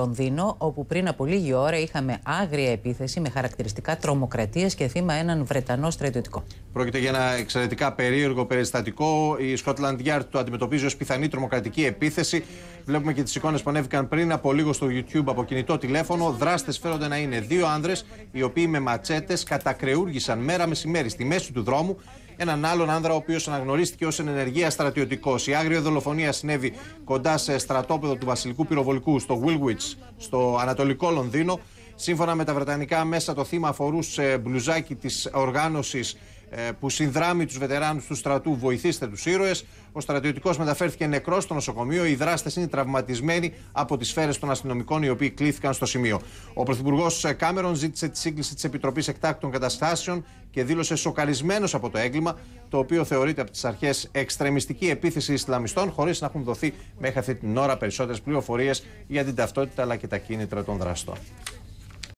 Λονδίνο, όπου πριν από λίγη ώρα είχαμε άγρια επίθεση με χαρακτηριστικά τρομοκρατίας και θύμα έναν Βρετανό στρατιωτικό. Πρόκειται για ένα εξαιρετικά περίεργο περιστατικό. Η Scotland Yard το αντιμετωπίζει ως πιθανή τρομοκρατική επίθεση. Βλέπουμε και τις εικόνες που ανέβηκαν πριν από λίγο στο YouTube από κινητό τηλέφωνο. Δράστες φέρονται να είναι δύο άνδρες, οι οποίοι με ματσέτες κατακρεούργησαν μέρα μεσημέρι στη μέση του δρόμου έναν άλλον άνδρα ο οποίος αναγνωρίστηκε ως ενεργεία στρατιωτικός. Η άγρια δολοφονία συνέβη κοντά σε στρατόπεδο του Βασιλικού Πυροβολικού στο Woolwich, στο Ανατολικό Λονδίνο. Σύμφωνα με τα Βρετανικά μέσα, το θύμα αφορούσε μπλουζάκι της οργάνωσης ε, που συνδράμει τους βετεράνους του στρατού. Βοηθήστε τους ήρωες. Ο στρατιωτικός μεταφέρθηκε νεκρός στο νοσοκομείο. Οι δράστες είναι τραυματισμένοι από τις σφαίρες των αστυνομικών οι οποίοι κλήθηκαν στο σημείο. Ο Πρωθυπουργός Κάμερον ζήτησε τη σύγκληση της Επιτροπής Εκτάκτων Καταστάσεων και δήλωσε σοκαρισμένος από το έγκλημα, το οποίο θεωρείται από τις αρχές εξτρεμιστική επίθεση Ισλαμιστών, χωρίς να έχουν δοθεί μέχρι αυτή την ώρα περισσότερες πληροφορίες για την ταυτότητα αλλά και τα κίνητρα των δραστών.